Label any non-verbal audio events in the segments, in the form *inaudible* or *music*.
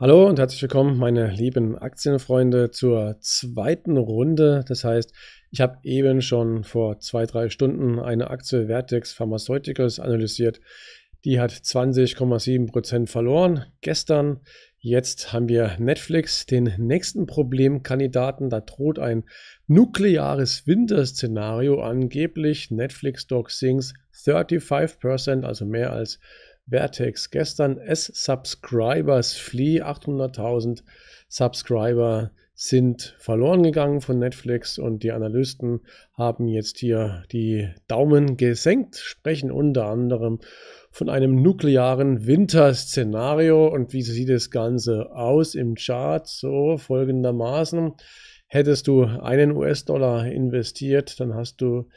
Hallo und herzlich willkommen, meine lieben Aktienfreunde, zur zweiten Runde. Das heißt, ich habe eben schon vor zwei, drei Stunden eine Aktie Vertex Pharmaceuticals analysiert. Die hat 20,7% verloren gestern. Jetzt haben wir Netflix, den nächsten Problemkandidaten. Da droht ein nukleares Winterszenario. Angeblich Netflix Stock sinks 35%, also mehr als Vertex gestern. S-Subscribers Flee, 800.000 Subscriber sind verloren gegangen von Netflix und die Analysten haben jetzt hier die Daumen gesenkt, sprechen unter anderem von einem nuklearen Winterszenario und wie sieht das Ganze aus im Chart? So folgendermaßen. Hättest du einen US-Dollar investiert, dann hast du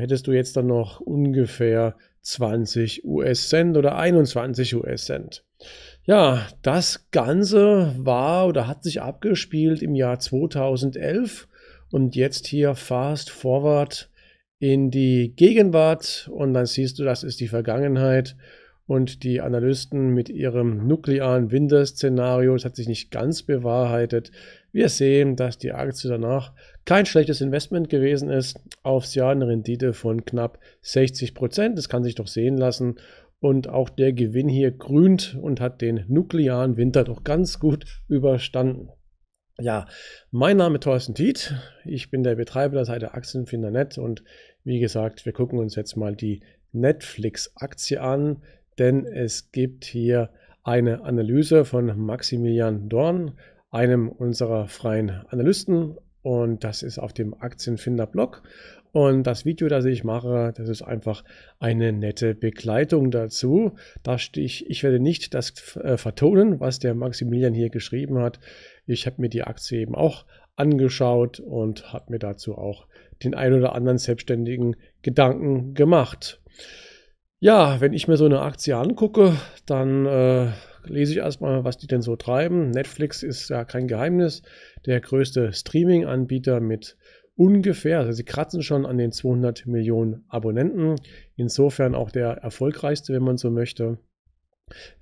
hättest du jetzt dann noch ungefähr 20 US-Cent oder 21 US-Cent. Ja, das Ganze war oder hat sich abgespielt im Jahr 2011 und jetzt hier fast forward in die Gegenwart und dann siehst du, das ist die Vergangenheit und die Analysten mit ihrem nuklearen Winterszenario, das hat sich nicht ganz bewahrheitet. Wir sehen, dass die Aktie danach kein schlechtes Investment gewesen ist, aufs Jahr eine Rendite von knapp 60 Prozent. Das kann sich doch sehen lassen. Und auch der Gewinn hier grünt und hat den nuklearen Winter doch ganz gut überstanden. Ja, mein Name ist Thorsten Tiet. Ich bin der Betreiber der Seite Aktienfindernet und wie gesagt, wir gucken uns jetzt mal die Netflix-Aktie an, denn es gibt hier eine Analyse von Maximilian Dorn, einem unserer freien Analysten und das ist auf dem Aktienfinder-Blog. Und das Video, das ich mache, das ist einfach eine nette Begleitung dazu. Da ich, ich werde nicht das äh, vertonen, was der Maximilian hier geschrieben hat. Ich habe mir die Aktie eben auch angeschaut und habe mir dazu auch den ein oder anderen selbstständigen Gedanken gemacht. Ja, wenn ich mir so eine Aktie angucke, dann äh, lese ich erstmal, was die denn so treiben. Netflix ist ja kein Geheimnis, der größte Streaming-Anbieter mit ungefähr, also sie kratzen schon an den 200 Millionen Abonnenten. Insofern auch der erfolgreichste, wenn man so möchte.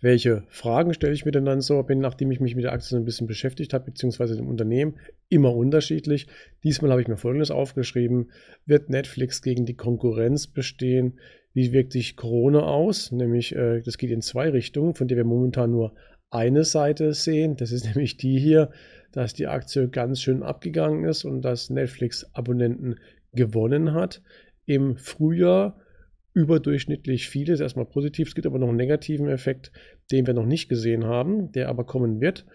Welche Fragen stelle ich mir denn dann so, bin, nachdem ich mich mit der Aktie so ein bisschen beschäftigt habe, beziehungsweise dem Unternehmen? Immer unterschiedlich. Diesmal habe ich mir Folgendes aufgeschrieben. Wird Netflix gegen die Konkurrenz bestehen? wie wirkt sich Corona aus? Nämlich, äh, das geht in zwei Richtungen, von der wir momentan nur eine Seite sehen. Das ist *laughs* nämlich die hier, dass die Aktie ganz schön abgegangen ist und dass Netflix Abonnenten gewonnen hat. Im Frühjahr überdurchschnittlich vieles, erstmal positiv. Es gibt aber noch einen negativen Effekt, den wir noch nicht gesehen haben, der aber kommen wird.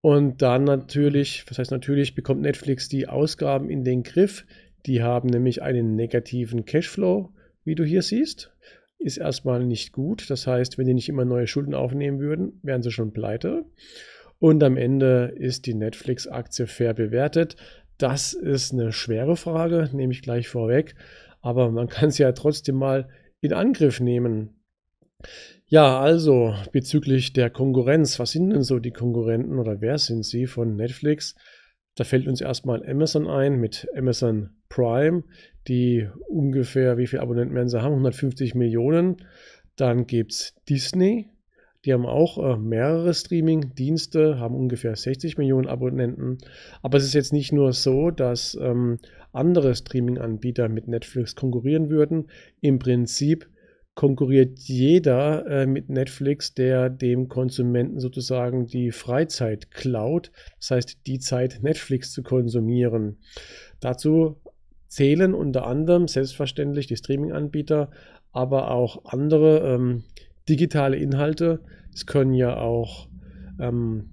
Und dann natürlich, was heißt natürlich, bekommt Netflix die Ausgaben in den Griff. Die haben nämlich einen negativen Cashflow wie du hier siehst, ist erstmal nicht gut. Das heißt, wenn die nicht immer neue Schulden aufnehmen würden, wären sie schon pleite. Und am Ende ist die Netflix-Aktie fair bewertet. Das ist eine schwere Frage, nehme ich gleich vorweg. Aber man *laughs* kann sie ja trotzdem mal in Angriff nehmen. Ja, also bezüglich der Konkurrenz, was sind denn so die Konkurrenten oder wer sind sie von Netflix? Da fällt uns erstmal Amazon ein mit Amazon Prime die ungefähr, wie viele Abonnenten werden sie haben? 150 Millionen. Dann gibt es Disney. Die haben auch äh, mehrere Streaming-Dienste, haben ungefähr 60 Millionen Abonnenten. Aber es ist jetzt nicht nur so, dass ähm, andere Streaming-Anbieter mit Netflix konkurrieren würden. Im Prinzip konkurriert jeder äh, mit Netflix, der dem Konsumenten sozusagen die Freizeit klaut. Das heißt, die Zeit, Netflix zu konsumieren. Dazu zählen unter anderem selbstverständlich die Streaming-Anbieter, aber auch andere ähm, digitale Inhalte. Es können ja auch ähm,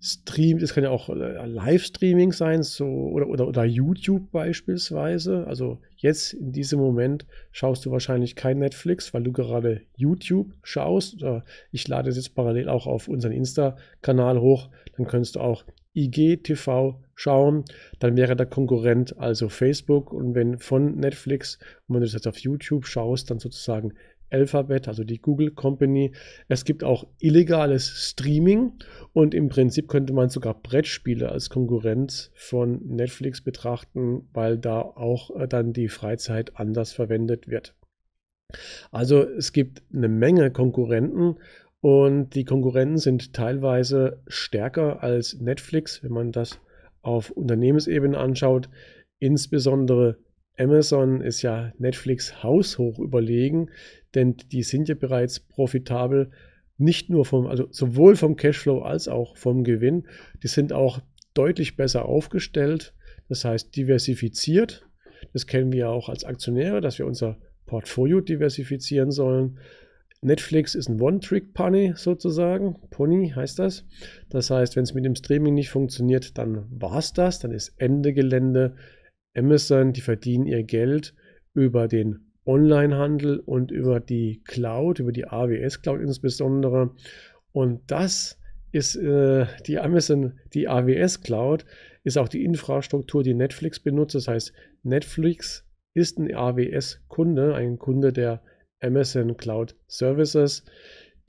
Stream, es kann ja auch äh, Livestreaming sein, so oder, oder, oder YouTube beispielsweise. Also jetzt in diesem Moment schaust du wahrscheinlich kein Netflix, weil du gerade YouTube schaust. Ich lade es jetzt parallel auch auf unseren Insta-Kanal hoch. Dann kannst du auch IGTV schauen, dann wäre der Konkurrent also Facebook. Und wenn von Netflix, und wenn du das jetzt auf YouTube schaust, dann sozusagen Alphabet, also die Google Company. Es gibt auch illegales Streaming und im Prinzip könnte man sogar Brettspiele als Konkurrenz von Netflix betrachten, weil da auch äh, dann die Freizeit anders verwendet wird. Also es gibt eine Menge Konkurrenten und die Konkurrenten sind teilweise stärker als Netflix, wenn man das auf Unternehmensebene anschaut, insbesondere Amazon ist ja Netflix haushoch überlegen, denn die sind ja bereits profitabel, nicht nur vom, also sowohl vom Cashflow als auch vom Gewinn. Die sind auch deutlich besser aufgestellt, das heißt diversifiziert. Das kennen wir ja auch als Aktionäre, dass wir unser Portfolio diversifizieren sollen. Netflix ist ein One-Trick-Pony sozusagen. Pony heißt das. Das heißt, wenn es mit dem Streaming nicht funktioniert, dann war es das. Dann ist Ende Gelände. Amazon, die verdienen ihr Geld über den Online-Handel und über die Cloud, über die AWS Cloud insbesondere. Und das ist äh, die Amazon, die AWS Cloud, ist auch die Infrastruktur, die Netflix benutzt. Das heißt, Netflix ist ein AWS-Kunde, ein Kunde der Amazon Cloud Services.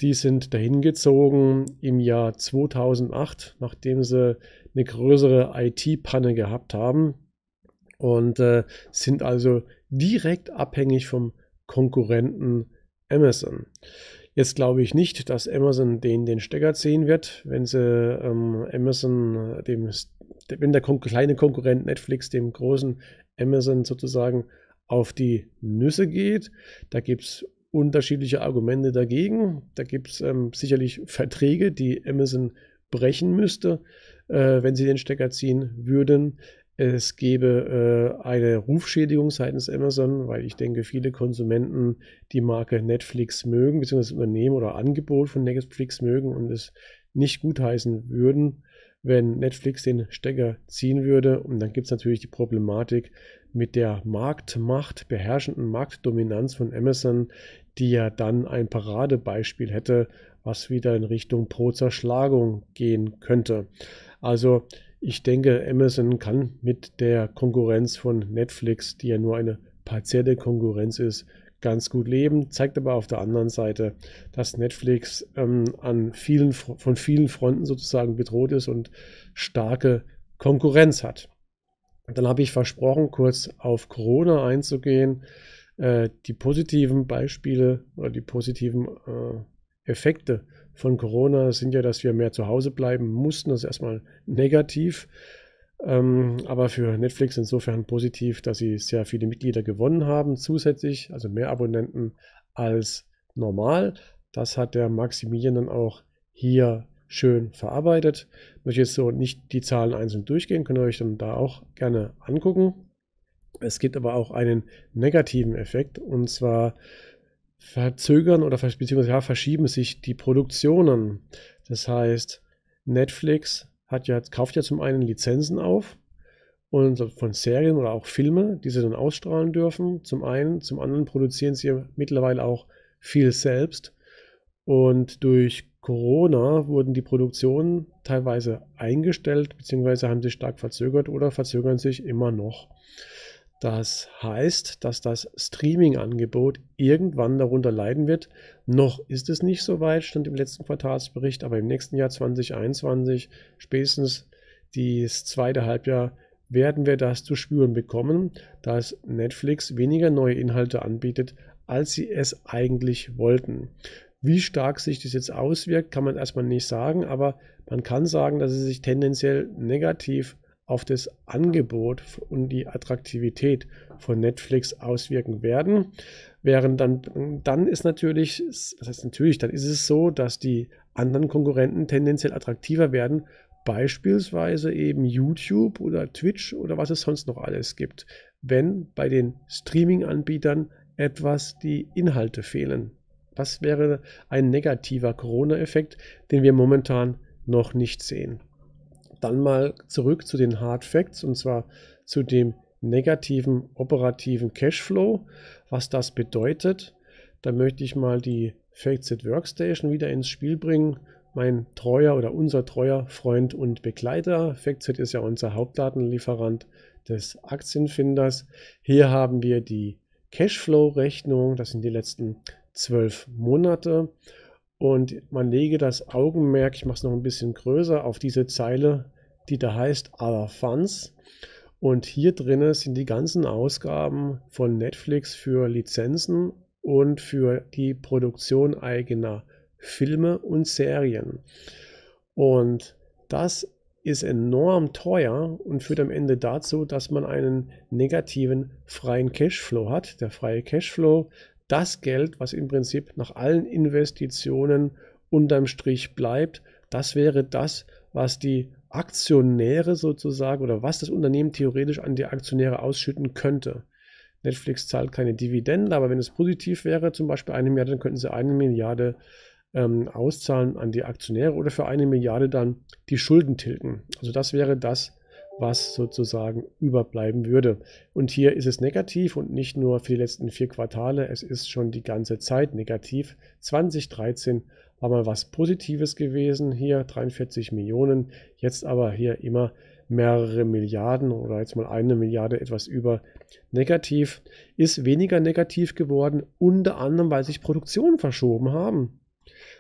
Die sind dahingezogen im Jahr 2008, nachdem sie eine größere IT-Panne gehabt haben und äh, sind also direkt abhängig vom Konkurrenten Amazon. Jetzt glaube ich nicht, dass Amazon den den Stecker ziehen wird, wenn sie ähm, Amazon dem wenn der kleine Konkurrent Netflix dem großen Amazon sozusagen auf die Nüsse geht. Da gibt es unterschiedliche Argumente dagegen. Da gibt es ähm, sicherlich Verträge, die Amazon brechen müsste, äh, wenn sie den Stecker ziehen würden. Es gäbe äh, eine Rufschädigung seitens Amazon, weil ich denke, viele Konsumenten die Marke Netflix mögen, beziehungsweise das Unternehmen oder Angebot von Netflix mögen und es nicht gutheißen würden, wenn Netflix den Stecker ziehen würde. Und dann gibt es natürlich die Problematik, mit der Marktmacht, beherrschenden Marktdominanz von Amazon, die ja dann ein Paradebeispiel hätte, was wieder in Richtung Pro-Zerschlagung gehen könnte. Also ich denke, Amazon kann mit der Konkurrenz von Netflix, die ja nur eine partielle Konkurrenz ist, ganz gut leben, zeigt aber auf der anderen Seite, dass Netflix ähm, an vielen, von vielen Fronten sozusagen bedroht ist und starke Konkurrenz hat. Dann habe ich versprochen, kurz auf Corona einzugehen, äh, die positiven Beispiele oder die positiven äh, Effekte von Corona sind ja, dass wir mehr zu Hause bleiben mussten. Das ist erstmal negativ, ähm, aber für Netflix insofern positiv, dass sie sehr viele Mitglieder gewonnen haben zusätzlich, also mehr Abonnenten als normal. Das hat der Maximilian dann auch hier schön verarbeitet. Ich möchte jetzt so nicht die Zahlen einzeln durchgehen, könnt ihr euch dann da auch gerne angucken. Es gibt aber auch einen negativen Effekt und zwar verzögern oder beziehungsweise ja, verschieben sich die Produktionen. Das heißt, Netflix hat ja, kauft ja zum einen Lizenzen auf und von Serien oder auch Filme, die sie dann ausstrahlen dürfen. Zum einen, zum anderen produzieren sie mittlerweile auch viel selbst. Und durch Corona wurden die Produktionen teilweise eingestellt beziehungsweise haben sie stark verzögert oder verzögern sich immer noch. Das heißt, dass das Streaming-Angebot irgendwann darunter leiden wird. Noch ist es nicht so weit, stand im letzten Quartalsbericht, aber im nächsten Jahr 2021, spätestens das zweite Halbjahr, werden wir das zu spüren bekommen, dass Netflix weniger neue Inhalte anbietet, als sie es eigentlich wollten. Wie stark sich das jetzt auswirkt, kann man erstmal nicht sagen, aber man kann sagen, dass es sich tendenziell negativ auf das Angebot und die Attraktivität von Netflix auswirken werden. Während dann, dann ist natürlich, das heißt natürlich, dann ist es so, dass die anderen Konkurrenten tendenziell attraktiver werden, beispielsweise eben YouTube oder Twitch oder was es sonst noch alles gibt, wenn bei den Streaming-Anbietern etwas die Inhalte fehlen. Was wäre ein negativer Corona-Effekt, den wir momentan noch nicht sehen? Dann mal zurück zu den Hard Facts und zwar zu dem negativen operativen Cashflow. Was das bedeutet, da möchte ich mal die Factset Workstation wieder ins Spiel bringen. Mein treuer oder unser treuer Freund und Begleiter. Factset ist ja unser Hauptdatenlieferant des Aktienfinders. Hier haben wir die Cashflow-Rechnung, das sind die letzten zwölf Monate. Und man lege das Augenmerk, ich mache es noch ein bisschen größer, auf diese Zeile, die da heißt Other Funds. Und hier drin sind die ganzen Ausgaben von Netflix für Lizenzen und für die Produktion eigener Filme und Serien. Und das ist enorm teuer und führt am Ende dazu, dass man einen negativen freien Cashflow hat. Der freie Cashflow das Geld, was im Prinzip nach allen Investitionen unterm Strich bleibt, das wäre das, was die Aktionäre sozusagen oder was das Unternehmen theoretisch an die Aktionäre ausschütten könnte. Netflix zahlt keine Dividende, aber wenn es positiv wäre, zum Beispiel eine Milliarde, dann könnten sie eine Milliarde ähm, auszahlen an die Aktionäre oder für eine Milliarde dann die Schulden tilgen. Also das wäre das, was was sozusagen überbleiben würde. Und hier ist es negativ und nicht nur für die letzten vier Quartale, es ist schon die ganze Zeit negativ. 2013 war mal was Positives gewesen, hier 43 Millionen, jetzt aber hier immer mehrere Milliarden oder jetzt mal eine Milliarde etwas über negativ, ist weniger negativ geworden, unter anderem, weil sich Produktionen verschoben haben.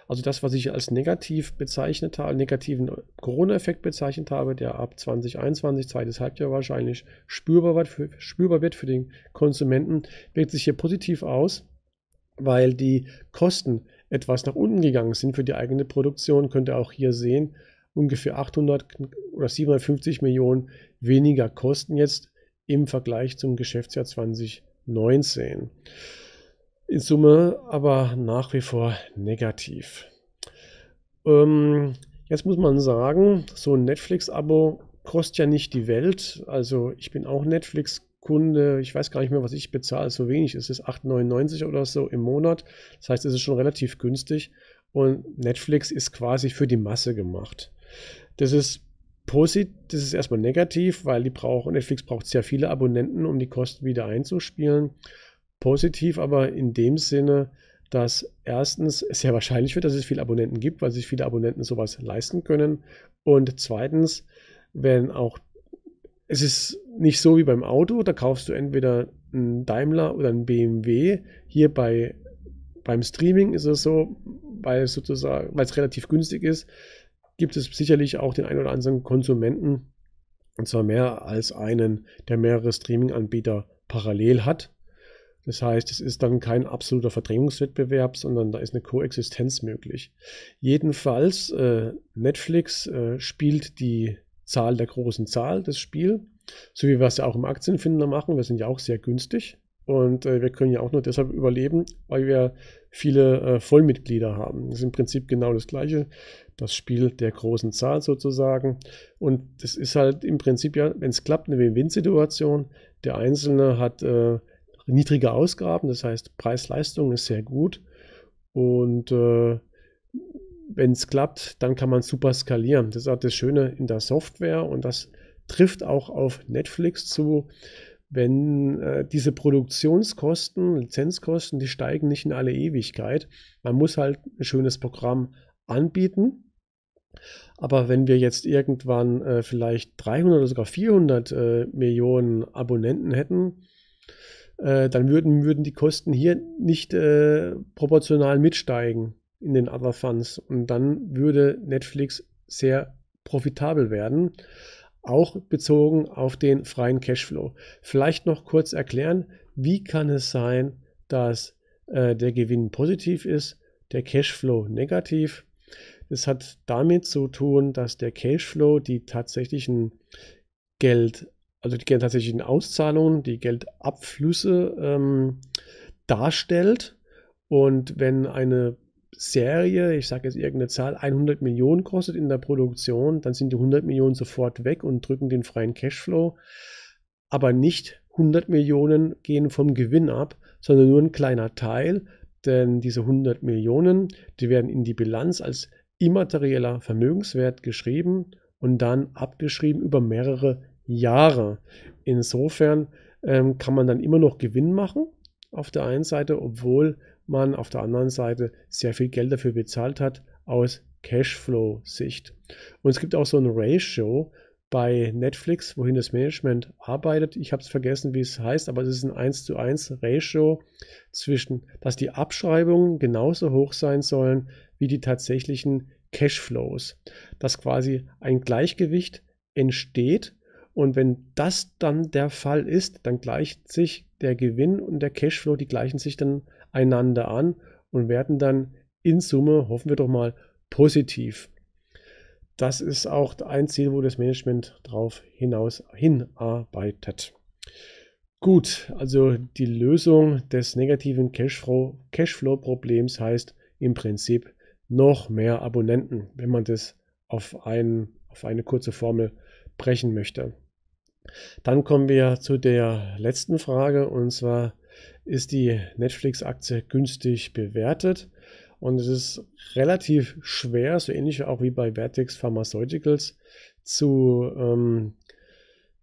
Also das, was ich als negativ bezeichnet habe, negativen Corona-Effekt bezeichnet habe, der ab 2021, zweites Halbjahr wahrscheinlich spürbar wird, für, spürbar wird für den Konsumenten, wirkt sich hier positiv aus, weil die Kosten etwas nach unten gegangen sind für die eigene Produktion. Könnt ihr auch hier sehen, ungefähr 800 oder 750 Millionen weniger Kosten jetzt im Vergleich zum Geschäftsjahr 2019. In Summe aber nach wie vor negativ. Ähm, jetzt muss man sagen, so ein Netflix-Abo kostet ja nicht die Welt. Also ich bin auch Netflix-Kunde. Ich weiß gar nicht mehr, was ich bezahle. So wenig es ist es 8,99 oder so im Monat. Das heißt, es ist schon relativ günstig. Und Netflix ist quasi für die Masse gemacht. Das ist positiv, das ist erstmal negativ, weil die brauchen, Netflix braucht sehr viele Abonnenten, um die Kosten wieder einzuspielen. Positiv aber in dem Sinne, dass erstens sehr wahrscheinlich wird, dass es viele Abonnenten gibt, weil sich viele Abonnenten sowas leisten können. Und zweitens, wenn auch, es ist nicht so wie beim Auto, da kaufst du entweder einen Daimler oder einen BMW. Hier bei, beim Streaming ist es so, weil es sozusagen, weil es relativ günstig ist, gibt es sicherlich auch den einen oder anderen Konsumenten, und zwar mehr als einen, der mehrere Streaming-Anbieter parallel hat. Das heißt, es ist dann kein absoluter Verdrängungswettbewerb, sondern da ist eine Koexistenz möglich. Jedenfalls, äh, Netflix äh, spielt die Zahl der großen Zahl, das Spiel, so wie wir es ja auch im Aktienfinder machen. Wir sind ja auch sehr günstig und äh, wir können ja auch nur deshalb überleben, weil wir viele äh, Vollmitglieder haben. Das ist im Prinzip genau das gleiche, das Spiel der großen Zahl sozusagen. Und das ist halt im Prinzip ja, wenn es klappt, eine Win-Win-Situation. Der Einzelne hat äh, niedrige Ausgaben. Das heißt, Preis-Leistung ist sehr gut. Und äh, wenn es klappt, dann kann man super skalieren. Das ist auch das Schöne in der Software und das trifft auch auf Netflix zu. Wenn äh, diese Produktionskosten, Lizenzkosten, die steigen nicht in alle Ewigkeit. Man muss halt ein schönes Programm anbieten. Aber wenn wir jetzt irgendwann äh, vielleicht 300 oder sogar 400 äh, Millionen Abonnenten hätten, äh, dann würden, würden die Kosten hier nicht äh, proportional mitsteigen in den Other Funds. Und dann würde Netflix sehr profitabel werden, auch bezogen auf den freien Cashflow. Vielleicht noch kurz erklären, wie kann es sein, dass äh, der Gewinn positiv ist, der Cashflow negativ. Das hat damit zu tun, dass der Cashflow die tatsächlichen Geld also die tatsächlichen Auszahlungen, die Geldabflüsse ähm, darstellt. Und wenn eine Serie, ich sage jetzt irgendeine Zahl, 100 Millionen kostet in der Produktion, dann sind die 100 Millionen sofort weg und drücken den freien Cashflow. Aber nicht 100 Millionen gehen vom Gewinn ab, sondern nur ein kleiner Teil, denn diese 100 Millionen, die werden in die Bilanz als immaterieller Vermögenswert geschrieben und dann abgeschrieben über mehrere Jahre. Insofern ähm, kann man dann immer noch Gewinn machen auf der einen Seite, obwohl man auf der anderen Seite sehr viel Geld dafür bezahlt hat aus Cashflow-Sicht. Und es gibt auch so ein Ratio bei Netflix, wohin das Management arbeitet. Ich habe es vergessen, wie es heißt, aber es ist ein 1 zu 1 Ratio zwischen, dass die Abschreibungen genauso hoch sein sollen wie die tatsächlichen Cashflows. Dass quasi ein Gleichgewicht entsteht und wenn das dann der Fall ist, dann gleicht sich der Gewinn und der Cashflow, die gleichen sich dann einander an und werden dann in Summe, hoffen wir doch mal, positiv. Das ist auch ein Ziel, wo das Management darauf hinaus hinarbeitet. Gut, also die Lösung des negativen Cashflow-Problems heißt im Prinzip noch mehr Abonnenten, wenn man das auf, ein, auf eine kurze Formel brechen möchte. Dann kommen wir zu der letzten Frage und zwar ist die Netflix-Aktie günstig bewertet? Und es ist relativ schwer, so ähnlich auch wie bei Vertex Pharmaceuticals, zu, ähm,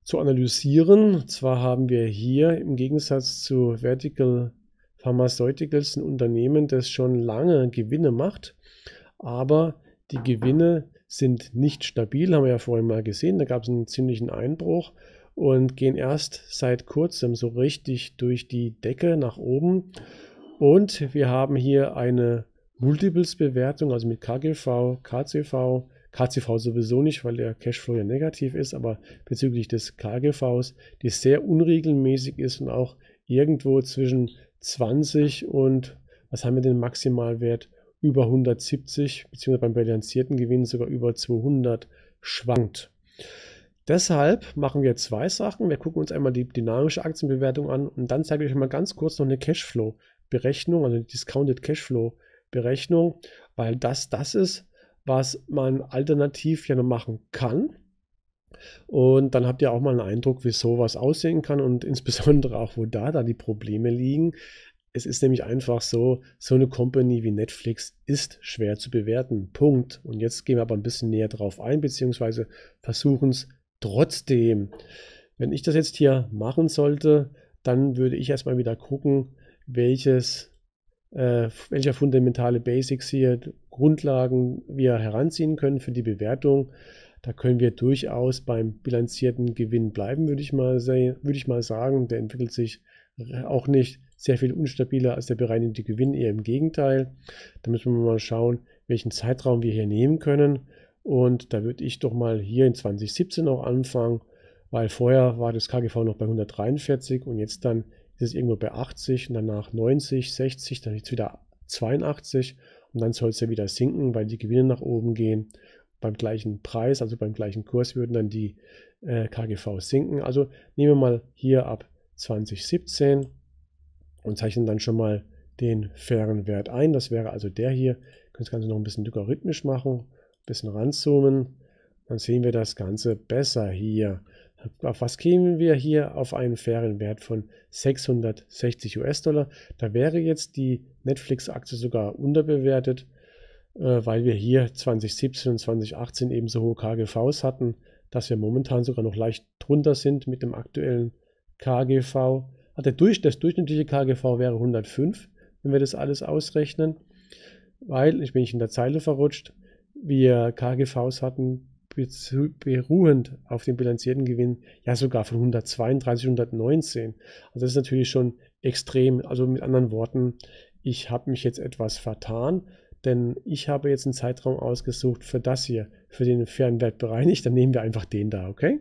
zu analysieren. Zwar haben wir hier im Gegensatz zu Vertical Pharmaceuticals ein Unternehmen, das schon lange Gewinne macht, aber die Gewinne sind nicht stabil, haben wir ja vorhin mal gesehen. Da gab es einen ziemlichen Einbruch und gehen erst seit kurzem so richtig durch die Decke nach oben. Und wir haben hier eine Multiples-Bewertung, also mit KGV, KCV, KCV sowieso nicht, weil der Cashflow ja negativ ist, aber bezüglich des KGVs, die sehr unregelmäßig ist und auch irgendwo zwischen 20 und, was haben wir den Maximalwert, über 170, bzw. beim balancierten Gewinn sogar über 200 schwankt. Deshalb machen wir zwei Sachen. Wir gucken uns einmal die dynamische Aktienbewertung an und dann zeige ich euch mal ganz kurz noch eine Cashflow-Berechnung, also eine Discounted Cashflow-Berechnung, weil das das ist, was man alternativ ja noch machen kann. Und dann habt ihr auch mal einen Eindruck, wie sowas aussehen kann und insbesondere auch, wo da, da die Probleme liegen. Es ist nämlich einfach so, so eine Company wie Netflix ist schwer zu bewerten. Punkt. Und jetzt gehen wir aber ein bisschen näher drauf ein, beziehungsweise versuchen es trotzdem. Wenn ich das jetzt hier machen sollte, dann würde ich erstmal wieder gucken, welches, äh, welcher fundamentale Basics hier, Grundlagen wir heranziehen können für die Bewertung. Da können wir durchaus beim bilanzierten Gewinn bleiben, würde ich mal, würde ich mal sagen. Der entwickelt sich äh, auch nicht sehr viel unstabiler als der bereinigte Gewinn, eher im Gegenteil. Da müssen wir mal schauen, welchen Zeitraum wir hier nehmen können. Und da würde ich doch mal hier in 2017 auch anfangen, weil vorher war das KGV noch bei 143 und jetzt dann ist es irgendwo bei 80 und danach 90, 60, dann jetzt wieder 82 und dann soll es ja wieder sinken, weil die Gewinne nach oben gehen. Beim gleichen Preis, also beim gleichen Kurs würden dann die äh, KGV sinken. Also nehmen wir mal hier ab 2017 und zeichnen dann schon mal den fairen Wert ein. Das wäre also der hier. Können das Ganze noch ein bisschen logarithmisch machen, ein bisschen ranzoomen. Dann sehen wir das Ganze besser hier. Auf was kämen wir hier? Auf einen fairen Wert von 660 US-Dollar. Da wäre jetzt die Netflix-Aktie sogar unterbewertet, äh, weil wir hier 2017 und 2018 eben so hohe KGVs hatten, dass wir momentan sogar noch leicht drunter sind mit dem aktuellen KGV, also durch, das durchschnittliche KGV wäre 105, wenn wir das alles ausrechnen, weil, ich bin nicht in der Zeile verrutscht, wir KGVs hatten beruhend auf dem bilanzierten Gewinn ja sogar von 132, 119. Also das ist natürlich schon extrem. Also mit anderen Worten, ich habe mich jetzt etwas vertan denn ich habe jetzt einen Zeitraum ausgesucht für das hier, für den fairen Wert bereinigt, dann nehmen wir einfach den da, okay?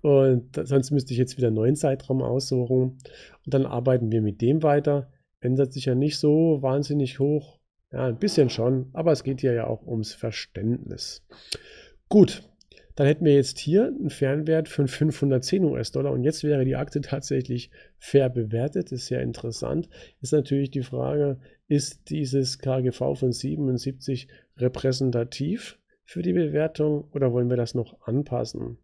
Und sonst müsste ich jetzt wieder einen neuen Zeitraum aussuchen und dann arbeiten wir mit dem weiter. Ändert sich ja nicht so wahnsinnig hoch, ja, ein bisschen schon, aber es geht hier ja auch ums Verständnis. Gut, dann hätten wir jetzt hier einen Fernwert von 510 US-Dollar und jetzt wäre die Aktie tatsächlich fair bewertet. Ist sehr interessant. Ist natürlich die Frage, ist dieses KGV von 77 repräsentativ für die Bewertung oder wollen wir das noch anpassen?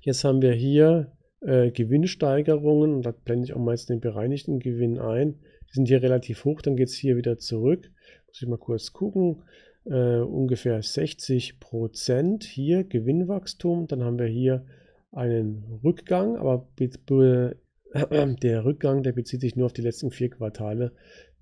Jetzt haben wir hier äh, Gewinnsteigerungen und da blende ich auch mal jetzt den bereinigten Gewinn ein. Die sind hier relativ hoch, dann geht es hier wieder zurück. Muss ich mal kurz gucken. Äh, ungefähr 60 Prozent hier Gewinnwachstum. Dann haben wir hier einen Rückgang, aber *clears throat* der Rückgang, der bezieht sich nur auf die letzten vier Quartale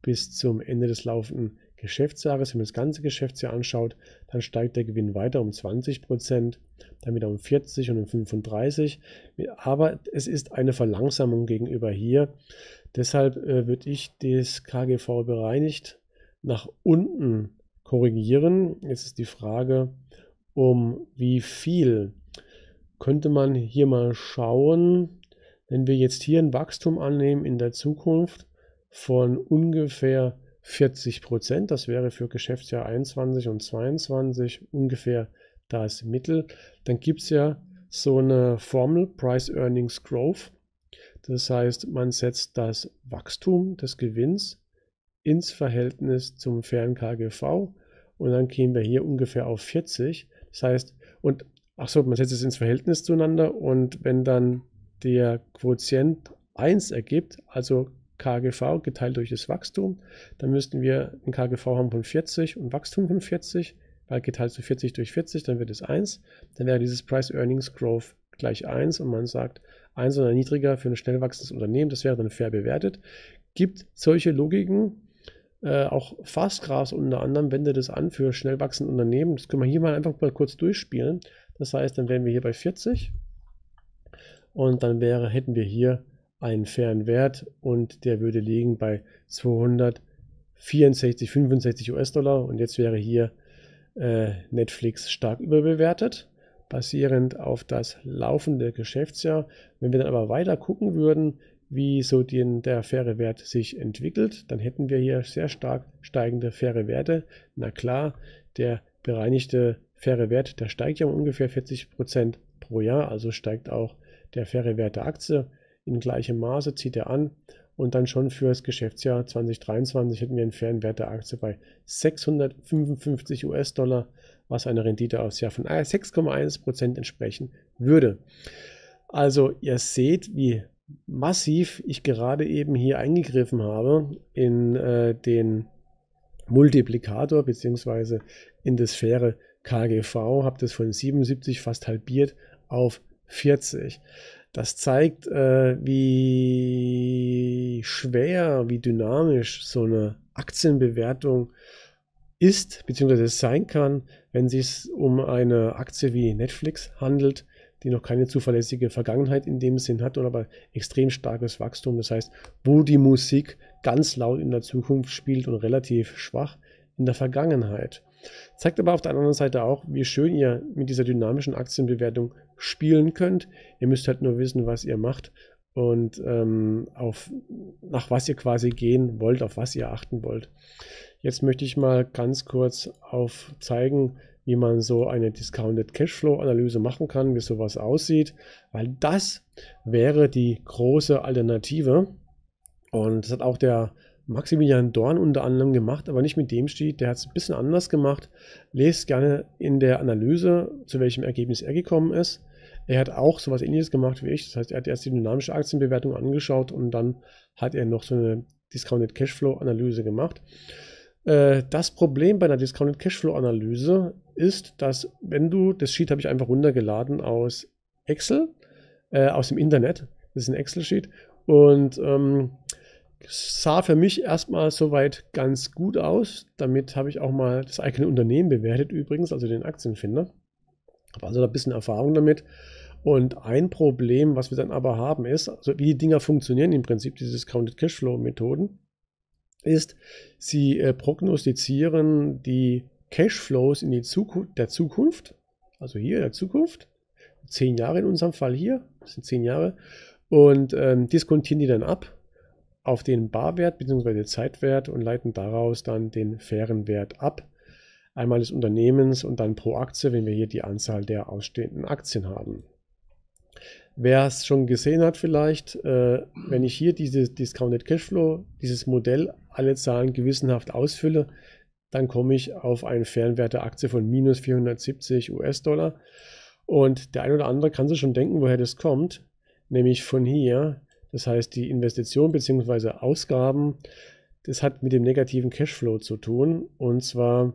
bis zum Ende des laufenden Geschäftsjahres, wenn man das ganze Geschäftsjahr anschaut, dann steigt der Gewinn weiter um 20 Prozent, dann wieder um 40 und um 35. Aber es ist eine Verlangsamung gegenüber hier. Deshalb äh, würde ich das KGV bereinigt nach unten korrigieren. Jetzt ist die Frage, um wie viel könnte man hier mal schauen, wenn wir jetzt hier ein Wachstum annehmen in der Zukunft von ungefähr 40 Prozent. Das wäre für Geschäftsjahr 21 und 22 ungefähr das Mittel. Dann gibt es ja so eine Formel Price Earnings Growth. Das heißt, man setzt das Wachstum des Gewinns ins Verhältnis zum fairen KGV und dann gehen wir hier ungefähr auf 40. Das heißt, und ach so, man setzt es ins Verhältnis zueinander und wenn dann der Quotient 1 ergibt, also KGV geteilt durch das Wachstum, dann müssten wir ein KGV haben von 40 und Wachstum von 40, weil geteilt zu 40 durch 40, dann wird es 1. Dann wäre dieses Price Earnings Growth gleich 1 und man sagt 1 oder niedriger für ein schnell wachsendes Unternehmen, das wäre dann fair bewertet. Gibt solche Logiken, äh, auch Fastgras unter anderem wendet es an für schnell wachsende Unternehmen. Das können wir hier mal einfach mal kurz durchspielen. Das heißt, dann wären wir hier bei 40 und dann wäre, hätten wir hier einen fairen Wert und der würde liegen bei 264, 65 US-Dollar und jetzt wäre hier äh, Netflix stark überbewertet, basierend auf das laufende Geschäftsjahr. Wenn wir dann aber weiter gucken würden, wie so den, der faire Wert sich entwickelt, dann hätten wir hier sehr stark steigende faire Werte. Na klar, der bereinigte faire Wert, der steigt ja um ungefähr 40% Prozent pro Jahr, also steigt auch der faire Wert der Aktie in gleichem Maße zieht er an und dann schon für das Geschäftsjahr 2023 hätten wir einen fairen Wert der Aktie bei 655 US-Dollar, was einer Rendite aus Jahr von 6,1 äh, entsprechen würde. Also ihr seht, wie massiv ich gerade eben hier eingegriffen habe in äh, den Multiplikator bzw. in das faire KGV, habe das von 77 fast halbiert auf 40. Das zeigt, äh, wie schwer, wie dynamisch so eine Aktienbewertung ist beziehungsweise sein kann, wenn es sich um eine Aktie wie Netflix handelt, die noch keine zuverlässige Vergangenheit in dem Sinn hat, und aber extrem starkes Wachstum. Das heißt, wo die Musik ganz laut in der Zukunft spielt und relativ schwach in der Vergangenheit. Zeigt aber auf der anderen Seite auch, wie schön ihr mit dieser dynamischen Aktienbewertung spielen könnt. Ihr müsst halt nur wissen, was ihr macht und ähm, auf, nach was ihr quasi gehen wollt, auf was ihr achten wollt. Jetzt möchte ich mal ganz kurz auf zeigen, wie man so eine Discounted Cashflow Analyse machen kann, wie sowas aussieht, weil das wäre die große Alternative. Und das hat auch der Maximilian Dorn unter anderem gemacht, aber nicht mit dem Stieg. Der hat es ein bisschen anders gemacht. Lest gerne in der Analyse, zu welchem Ergebnis er gekommen ist. Er hat auch sowas ähnliches gemacht wie ich. Das heißt, er hat erst die dynamische Aktienbewertung angeschaut und dann hat er noch so eine Discounted Cashflow Analyse gemacht. Äh, das Problem bei einer Discounted Cashflow Analyse ist, dass wenn du, das Sheet habe ich einfach runtergeladen aus Excel, äh, aus dem Internet, das ist ein Excel-Sheet und ähm, sah für mich erstmal soweit ganz gut aus. Damit habe ich auch mal das eigene Unternehmen bewertet, übrigens, also den Aktienfinder. Habe also da ein bisschen Erfahrung damit. Und ein Problem, was wir dann aber haben, ist, also wie die Dinger funktionieren im Prinzip, diese Discounted Cashflow-Methoden, ist, sie äh, prognostizieren die Cashflows in die Zukunft, der Zukunft, also hier in der Zukunft, zehn Jahre in unserem Fall hier, das sind zehn Jahre, und ähm, diskontieren die dann ab auf den Barwert bzw. Zeitwert und leiten daraus dann den fairen Wert ab. Einmal des Unternehmens und dann pro Aktie, wenn wir hier die Anzahl der ausstehenden Aktien haben. Wer es schon gesehen hat vielleicht, äh, wenn ich hier dieses Discounted Cashflow, dieses Modell, alle Zahlen gewissenhaft ausfülle, dann komme ich auf einen fairen Wert der Aktie von minus 470 US-Dollar. Und der ein oder andere kann sich schon denken, woher das kommt, nämlich von hier, das heißt, die Investition bzw. Ausgaben, das hat mit dem negativen Cashflow zu tun. Und zwar,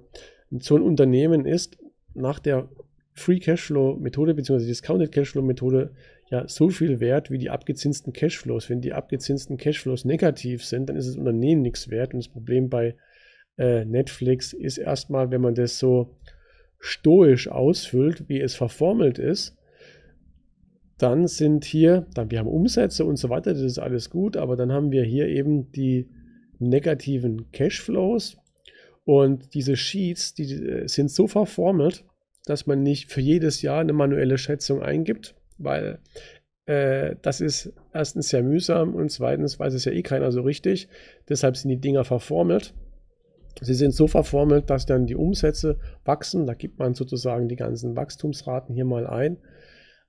so ein Unternehmen ist nach der Free Cashflow Methode bzw. Discounted Cashflow Methode ja so viel wert wie die abgezinsten Cashflows. Wenn die abgezinsten Cashflows negativ sind, dann ist das Unternehmen nichts wert. Und das Problem bei äh, Netflix ist erstmal, wenn man das so stoisch ausfüllt, wie es verformelt ist, dann sind hier, dann, wir haben Umsätze und so weiter, das ist alles gut, aber dann haben wir hier eben die negativen Cashflows und diese Sheets, die äh, sind so verformelt, dass man nicht für jedes Jahr eine manuelle Schätzung eingibt, weil äh, das ist erstens sehr mühsam und zweitens weiß es ja eh keiner so richtig. Deshalb sind die Dinger verformelt. Sie sind so verformelt, dass dann die Umsätze wachsen. Da gibt man sozusagen die ganzen Wachstumsraten hier mal ein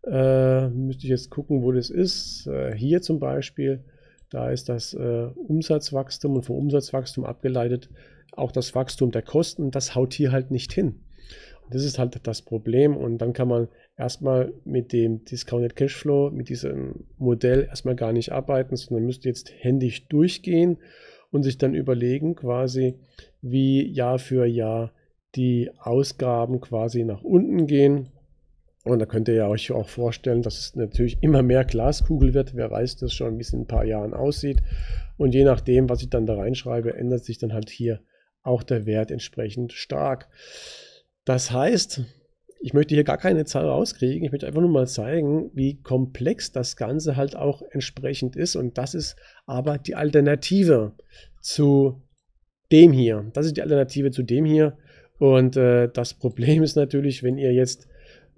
äh, müsste ich jetzt gucken, wo das ist. Äh, hier zum Beispiel, da ist das äh, Umsatzwachstum und vom Umsatzwachstum abgeleitet auch das Wachstum der Kosten. Das haut hier halt nicht hin. Und das ist halt das Problem. Und dann kann man erstmal mit dem Discounted Cashflow, mit diesem Modell erstmal gar nicht arbeiten, sondern müsste jetzt händisch durchgehen und sich dann überlegen, quasi, wie Jahr für Jahr die Ausgaben quasi nach unten gehen und da könnt ihr ja euch auch vorstellen, dass es natürlich immer mehr Glaskugel wird. Wer weiß das schon, wie es in ein paar Jahren aussieht. Und je nachdem, was ich dann da reinschreibe, ändert sich dann halt hier auch der Wert entsprechend stark. Das heißt, ich möchte hier gar keine Zahl rauskriegen. Ich möchte einfach nur mal zeigen, wie komplex das Ganze halt auch entsprechend ist. Und das ist aber die Alternative zu dem hier. Das ist die Alternative zu dem hier. Und äh, das Problem ist natürlich, wenn ihr jetzt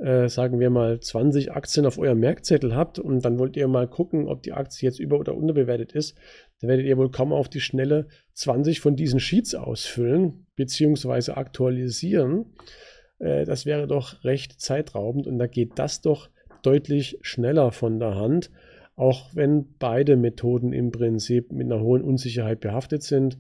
äh, sagen wir mal, 20 Aktien auf eurem Merkzettel habt und dann wollt ihr mal gucken, ob die Aktie jetzt über- oder unterbewertet ist, dann werdet ihr wohl kaum auf die Schnelle 20 von diesen Sheets ausfüllen bzw. aktualisieren. Äh, das wäre doch recht zeitraubend und da geht das doch deutlich schneller von der Hand, auch wenn beide Methoden im Prinzip mit einer hohen Unsicherheit behaftet sind,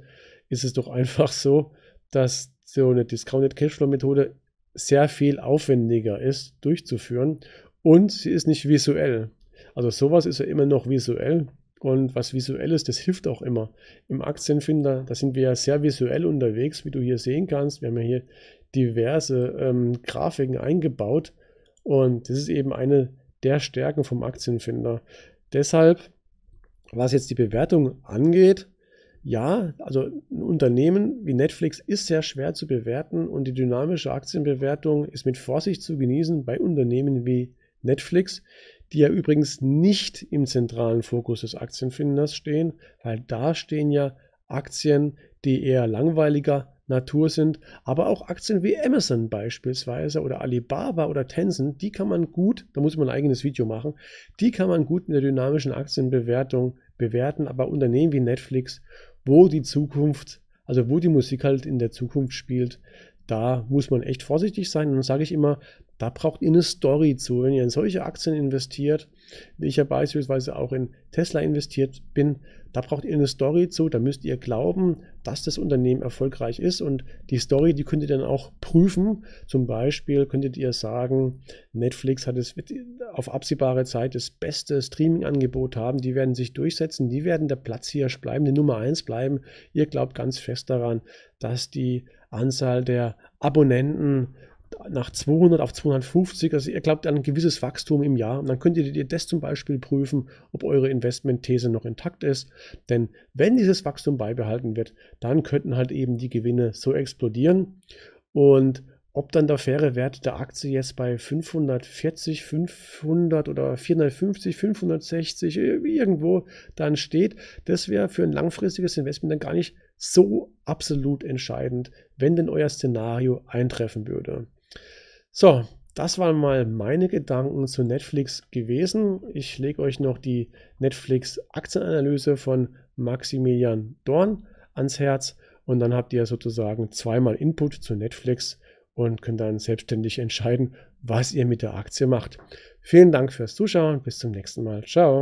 ist es doch *laughs* einfach so, dass so eine Discounted Cashflow Methode sehr viel aufwendiger ist durchzuführen und sie ist nicht visuell. Also sowas ist ja immer noch visuell und was visuell ist, das hilft auch immer. Im Aktienfinder, da sind wir ja sehr visuell unterwegs, wie du hier sehen kannst. Wir haben ja hier diverse ähm, Grafiken eingebaut und das ist eben eine der Stärken vom Aktienfinder. Deshalb, was jetzt die Bewertung angeht, ja, also ein Unternehmen wie Netflix ist sehr schwer zu bewerten und die dynamische Aktienbewertung ist mit Vorsicht zu genießen bei Unternehmen wie Netflix, die ja übrigens nicht im zentralen Fokus des Aktienfinders stehen, weil da stehen ja Aktien, die eher langweiliger Natur sind, aber auch Aktien wie Amazon beispielsweise oder Alibaba oder Tencent, die kann man gut, da muss man ein eigenes Video machen, die kann man gut mit der dynamischen Aktienbewertung bewerten, aber Unternehmen wie Netflix wo die Zukunft, also wo die Musik halt in der Zukunft spielt, da muss man echt vorsichtig sein. Und dann sage ich immer, da braucht ihr eine Story zu. Wenn ihr in solche Aktien investiert, wie ich ja beispielsweise auch in Tesla investiert bin, da braucht ihr eine Story zu. Da müsst ihr glauben, dass das Unternehmen erfolgreich ist. Und die Story, die könnt ihr dann auch prüfen. Zum Beispiel könntet ihr sagen, Netflix hat es auf absehbare Zeit das beste Streaming-Angebot haben. Die werden sich durchsetzen. Die werden der Platz hier bleiben, die Nummer 1 bleiben. Ihr glaubt ganz fest daran, dass die Anzahl der Abonnenten nach 200 auf 250. Also ihr glaubt an ein gewisses Wachstum im Jahr. Und dann könnt ihr das zum Beispiel prüfen, ob eure Investmentthese noch intakt ist. Denn wenn dieses Wachstum beibehalten wird, dann könnten halt eben die Gewinne so explodieren. Und ob dann der faire Wert der Aktie jetzt bei 540, 500 oder 450, 560 irgendwo dann steht, das wäre für ein langfristiges Investment dann gar nicht so absolut entscheidend, wenn denn euer Szenario eintreffen würde. So, das waren mal meine Gedanken zu Netflix gewesen. Ich lege euch noch die Netflix Aktienanalyse von Maximilian Dorn ans Herz und dann habt ihr sozusagen zweimal Input zu Netflix und könnt dann selbstständig entscheiden, was ihr mit der Aktie macht. Vielen Dank fürs Zuschauen, bis zum nächsten Mal. Ciao.